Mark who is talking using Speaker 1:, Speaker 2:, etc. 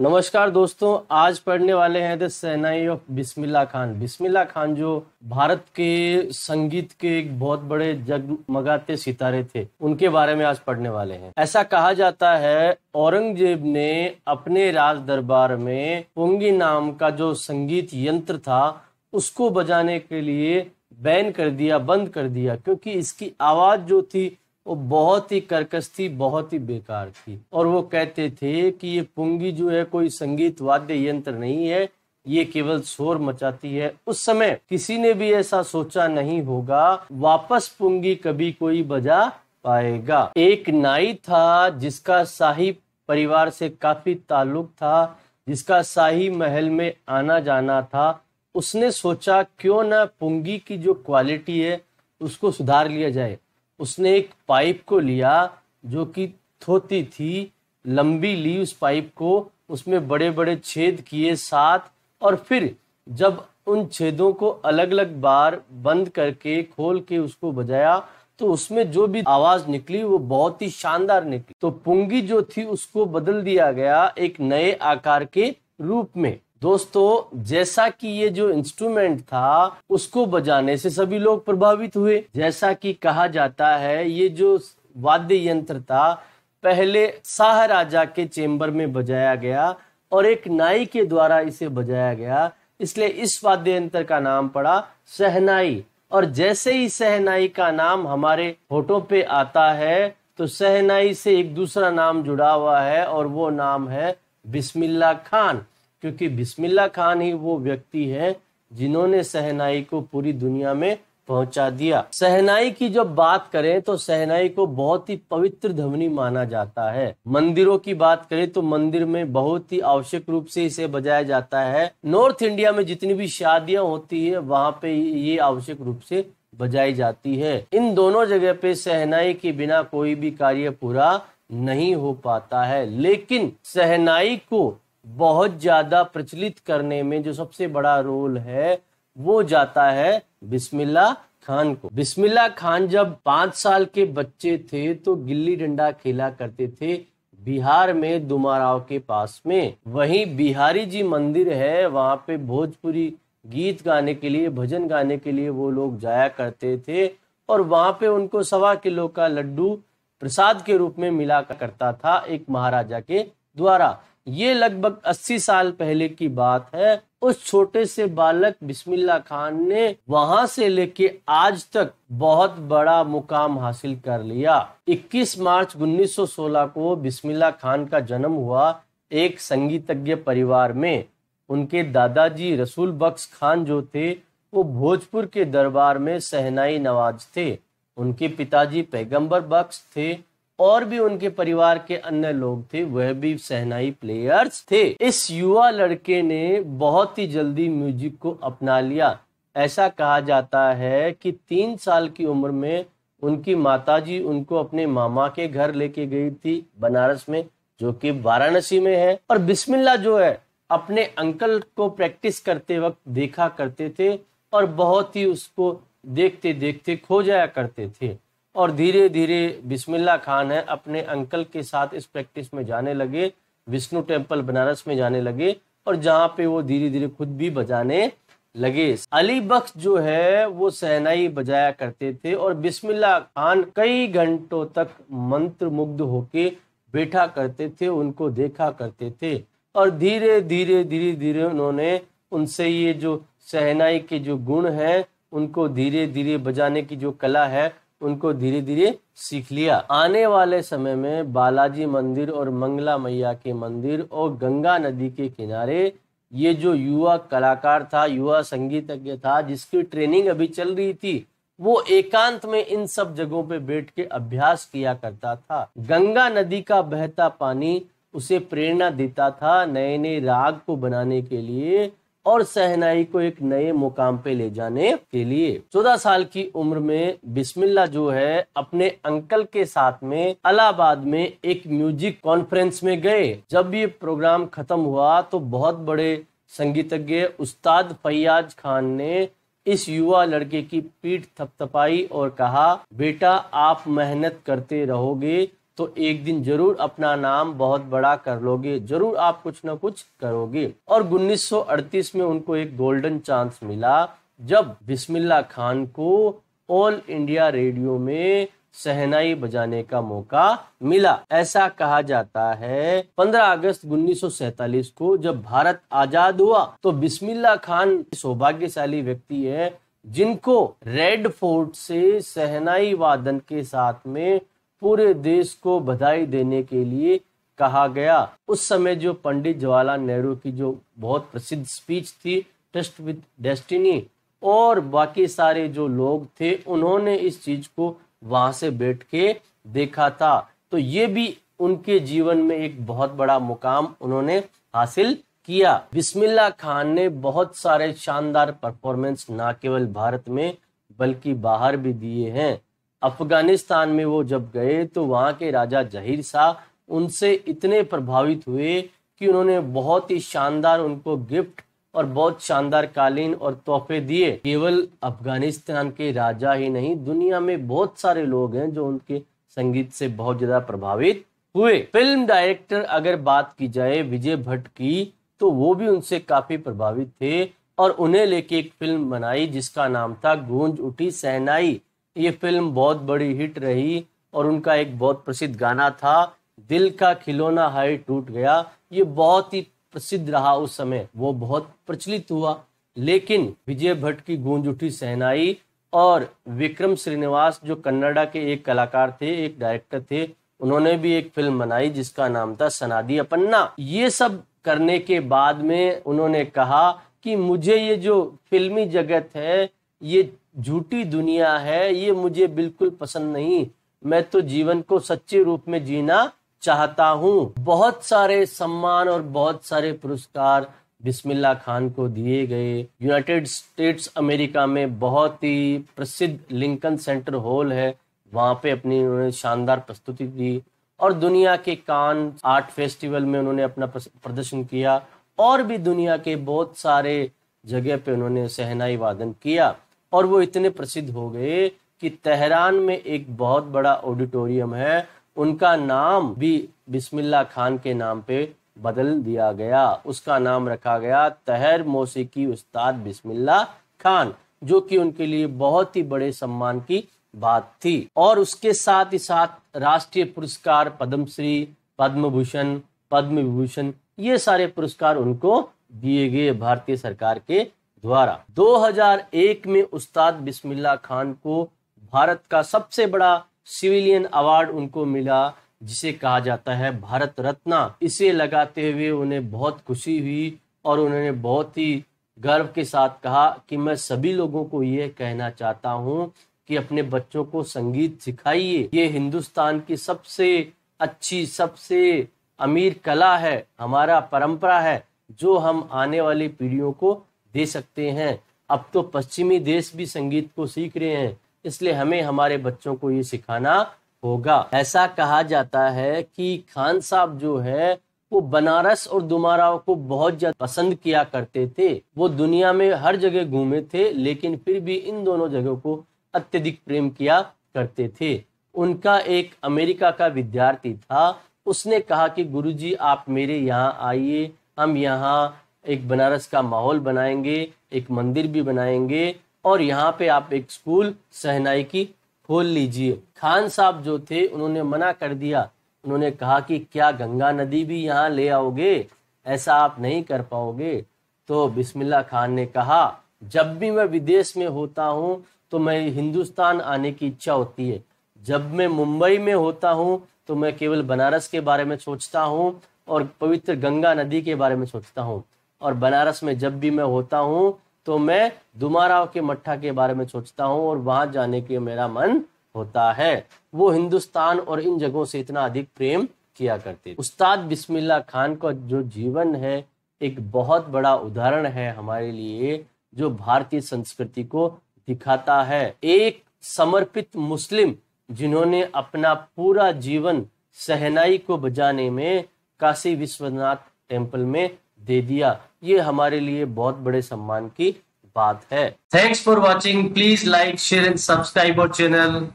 Speaker 1: नमस्कार दोस्तों आज पढ़ने वाले हैं द सेनाई ऑफ बिस्मिल्ला खान बिस्मिल्ला खान जो भारत के संगीत के एक बहुत बड़े जगमगाते सितारे थे उनके बारे में आज पढ़ने वाले हैं ऐसा कहा जाता है औरंगजेब ने अपने राज दरबार में पोंगी नाम का जो संगीत यंत्र था उसको बजाने के लिए बैन कर दिया बंद कर दिया क्योंकि इसकी आवाज जो थी वो बहुत ही कर्कश थी बहुत ही बेकार थी और वो कहते थे कि ये पुंगी जो है कोई संगीत वाद्य यंत्र नहीं है ये केवल शोर मचाती है उस समय किसी ने भी ऐसा सोचा नहीं होगा वापस पुंगी कभी कोई बजा पाएगा एक नाई था जिसका शाही परिवार से काफी ताल्लुक था जिसका शाही महल में आना जाना था उसने सोचा क्यों ना पुंगी की जो क्वालिटी है उसको सुधार लिया जाए उसने एक पाइप को लिया जो कि थोती थी लंबी ली उस पाइप को उसमें बड़े बड़े छेद किए साथ और फिर जब उन छेदों को अलग अलग बार बंद करके खोल के उसको बजाया तो उसमें जो भी आवाज निकली वो बहुत ही शानदार निकली तो पुंगी जो थी उसको बदल दिया गया एक नए आकार के रूप में दोस्तों जैसा कि ये जो इंस्ट्रूमेंट था उसको बजाने से सभी लोग प्रभावित हुए जैसा कि कहा जाता है ये जो वाद्य यंत्र था पहले शाह राजा के चेंबर में बजाया गया और एक नाई के द्वारा इसे बजाया गया इसलिए इस वाद्य यंत्र का नाम पड़ा सहनाई और जैसे ही सहनाई का नाम हमारे फोटो पे आता है तो सहनाई से एक दूसरा नाम जुड़ा हुआ है और वो नाम है बिस्मिल्ला खान क्योंकि बिस्मिल्ला खान ही वो व्यक्ति है जिन्होंने सहनाई को पूरी दुनिया में पहुंचा दिया सहनाई की जब बात करें तो सहनाई को बहुत ही पवित्र ध्वनि माना जाता है मंदिरों की बात करें तो मंदिर में बहुत ही आवश्यक रूप से इसे बजाया जाता है नॉर्थ इंडिया में जितनी भी शादियां होती है वहां पे ये आवश्यक रूप से बजाई जाती है इन दोनों जगह पे सहनाई के बिना कोई भी कार्य पूरा नहीं हो पाता है लेकिन सहनाई को बहुत ज्यादा प्रचलित करने में जो सबसे बड़ा रोल है वो जाता है बिस्मिल्ला खान को बिस्मिल्ला खान जब पांच साल के बच्चे थे तो गिल्ली डंडा खेला करते थे बिहार में दुमाराव के पास में वहीं बिहारी जी मंदिर है वहाँ पे भोजपुरी गीत गाने के लिए भजन गाने के लिए वो लोग जाया करते थे और वहाँ पे उनको सवा किलो का लड्डू प्रसाद के रूप में मिला करता था एक महाराजा के द्वारा ये लगभग 80 साल पहले की बात है उस छोटे से बालक बिस्मिल्ला खान ने वहां से लेके आज तक बहुत बड़ा मुकाम हासिल कर लिया 21 मार्च 1916 को बिस्मिल्ला खान का जन्म हुआ एक संगीतज्ञ परिवार में उनके दादाजी रसूल बख्श खान जो थे वो भोजपुर के दरबार में सहनाई नवाज थे उनके पिताजी पैगंबर बख्श थे और भी उनके परिवार के अन्य लोग थे वह भी सहनाई प्लेयर्स थे इस युवा लड़के ने बहुत ही जल्दी म्यूजिक को अपना लिया ऐसा कहा जाता है कि तीन साल की उम्र में उनकी माताजी उनको अपने मामा के घर लेके गई थी बनारस में जो कि वाराणसी में है और बिस्मिल्ला जो है अपने अंकल को प्रैक्टिस करते वक्त देखा करते थे और बहुत ही उसको देखते देखते खो जाया करते थे और धीरे धीरे बिस्मिल्ला खान है अपने अंकल के साथ इस प्रैक्टिस में जाने लगे विष्णु टेम्पल बनारस में जाने लगे और जहाँ पे वो धीरे धीरे खुद भी बजाने लगे अली बख्श जो है वो सहनाई बजाया करते थे और बिस्मिल्ला खान कई घंटों तक मंत्र मुग्ध होके बैठा करते थे उनको देखा करते थे और धीरे धीरे धीरे धीरे उन्होंने उनसे ये जो सहनाई के जो गुण हैं उनको धीरे धीरे बजाने की जो कला है उनको धीरे धीरे सीख लिया आने वाले समय में बालाजी मंदिर और मंगला मैया के मंदिर और गंगा नदी के किनारे ये जो युवा कलाकार था युवा संगीतज्ञ था जिसकी ट्रेनिंग अभी चल रही थी वो एकांत में इन सब जगहों पे बैठ के अभ्यास किया करता था गंगा नदी का बहता पानी उसे प्रेरणा देता था नए नए राग को बनाने के लिए और सहनाई को एक नए मुकाम पे ले जाने के लिए चौदह साल की उम्र में बिस्मिल्ला जो है अपने अंकल के साथ में अलाहाबाद में एक म्यूजिक कॉन्फ्रेंस में गए जब ये प्रोग्राम खत्म हुआ तो बहुत बड़े संगीतज्ञ उस्ताद फैयाज खान ने इस युवा लड़के की पीठ थपथपाई और कहा बेटा आप मेहनत करते रहोगे तो एक दिन जरूर अपना नाम बहुत बड़ा कर लोगे जरूर आप कुछ ना कुछ करोगे और 1938 में उनको एक गोल्डन चांस मिला जब बिस्मिल्ला खान को ऑल इंडिया रेडियो में सहनाई बजाने का मौका मिला ऐसा कहा जाता है 15 अगस्त 1947 को जब भारत आजाद हुआ तो बिस्मिल्ला खान सौभाग्यशाली व्यक्ति है जिनको रेड फोर्ट से सहनाई वादन के साथ में पूरे देश को बधाई देने के लिए कहा गया उस समय जो पंडित जवाहरलाल नेहरू की जो बहुत प्रसिद्ध स्पीच थी ट्रस्ट विद डेस्टिनी और बाकी सारे जो लोग थे उन्होंने इस चीज को वहां से बैठ के देखा था तो ये भी उनके जीवन में एक बहुत बड़ा मुकाम उन्होंने हासिल किया बिस्मिल्ला खान ने बहुत सारे शानदार परफॉर्मेंस ना केवल भारत में बल्कि बाहर भी दिए हैं अफगानिस्तान में वो जब गए तो वहाँ के राजा जहीर शाह उनसे इतने प्रभावित हुए कि उन्होंने बहुत ही शानदार उनको गिफ्ट और बहुत शानदार कालीन और तोहफे दिए केवल अफगानिस्तान के राजा ही नहीं दुनिया में बहुत सारे लोग हैं जो उनके संगीत से बहुत ज्यादा प्रभावित हुए फिल्म डायरेक्टर अगर बात की जाए विजय भट्ट की तो वो भी उनसे काफी प्रभावित थे और उन्हें लेके एक फिल्म बनाई जिसका नाम था गूंज उठी सहनाई ये फिल्म बहुत बड़ी हिट रही और उनका एक बहुत प्रसिद्ध गाना था दिल का खिलौना हाई टूट गया ये बहुत ही प्रसिद्ध रहा उस समय वो बहुत प्रचलित हुआ लेकिन विजय भट्ट की गूंज उठी सहनाई और विक्रम श्रीनिवास जो कन्नडा के एक कलाकार थे एक डायरेक्टर थे उन्होंने भी एक फिल्म बनाई जिसका नाम था सनादी अपन्ना ये सब करने के बाद में उन्होंने कहा कि मुझे ये जो फिल्मी जगत है ये झूठी दुनिया है ये मुझे बिल्कुल पसंद नहीं मैं तो जीवन को सच्चे रूप में जीना चाहता हूँ बहुत सारे सम्मान और बहुत सारे पुरस्कार बिस्मिल्ला खान को दिए गए यूनाइटेड स्टेट्स अमेरिका में बहुत ही प्रसिद्ध लिंकन सेंटर हॉल है वहाँ पे अपनी उन्होंने शानदार प्रस्तुति दी और दुनिया के कान आर्ट फेस्टिवल में उन्होंने अपना प्रदर्शन किया और भी दुनिया के बहुत सारे जगह पे उन्होंने सहनाई वादन किया और वो इतने प्रसिद्ध हो गए कि तेहरान में एक बहुत बड़ा ऑडिटोरियम है उनका नाम भी बिस्मिल्ला खान के नाम पे बदल दिया गया उसका नाम रखा गया तहर मौसीकी उस्ताद बिस्मिल्ला खान जो कि उनके लिए बहुत ही बड़े सम्मान की बात थी और उसके साथ ही साथ राष्ट्रीय पुरस्कार पद्मश्री पद्म भूषण पद्म विभूषण ये सारे पुरस्कार उनको दिए गए भारतीय सरकार के द्वारा 2001 में उस्ताद बिस्मिल्ला खान को भारत का सबसे बड़ा सिविलियन अवार्ड उनको मिला जिसे कहा जाता है भारत रत्ना इसे लगाते हुए उन्हें बहुत खुशी हुई और उन्होंने बहुत ही गर्व के साथ कहा कि मैं सभी लोगों को यह कहना चाहता हूं कि अपने बच्चों को संगीत सिखाइए ये हिंदुस्तान की सबसे अच्छी सबसे अमीर कला है हमारा परंपरा है जो हम आने वाली पीढ़ियों को दे सकते हैं अब तो पश्चिमी देश भी संगीत को सीख रहे हैं इसलिए हमें हमारे बच्चों को ये सिखाना होगा ऐसा कहा जाता है कि खान साहब जो है वो बनारस और दुमाराव को बहुत ज्यादा पसंद किया करते थे वो दुनिया में हर जगह घूमे थे लेकिन फिर भी इन दोनों जगहों को अत्यधिक प्रेम किया करते थे उनका एक अमेरिका का विद्यार्थी था उसने कहा कि गुरुजी आप मेरे यहाँ आइए हम यहाँ एक बनारस का माहौल बनाएंगे एक मंदिर भी बनाएंगे और यहाँ पे आप एक स्कूल सहनाई की खोल लीजिए खान साहब जो थे उन्होंने मना कर दिया उन्होंने कहा कि क्या गंगा नदी भी यहाँ ले आओगे ऐसा आप नहीं कर पाओगे तो बिस्मिल्ला खान ने कहा जब भी मैं विदेश में होता हूँ तो मैं हिंदुस्तान आने की इच्छा होती है जब मैं मुंबई में होता हूँ तो मैं केवल बनारस के बारे में सोचता हूँ और पवित्र गंगा नदी के बारे में सोचता हूँ और बनारस में जब भी मैं होता हूँ तो मैं दुमाराव के मठा के बारे में सोचता हूँ और वहाँ जाने के मेरा मन होता है वो हिंदुस्तान और इन जगहों से इतना अधिक प्रेम किया करते उस्ताद बिस्मिल्ला खान का जो जीवन है एक बहुत बड़ा उदाहरण है हमारे लिए जो भारतीय संस्कृति को दिखाता है एक समर्पित मुस्लिम जिन्होंने अपना पूरा जीवन सहनाई को बजाने में काशी विश्वनाथ टेम्पल में दे दिया ये हमारे लिए बहुत बड़े सम्मान की बात है thanks for watching please like share and subscribe और चैनल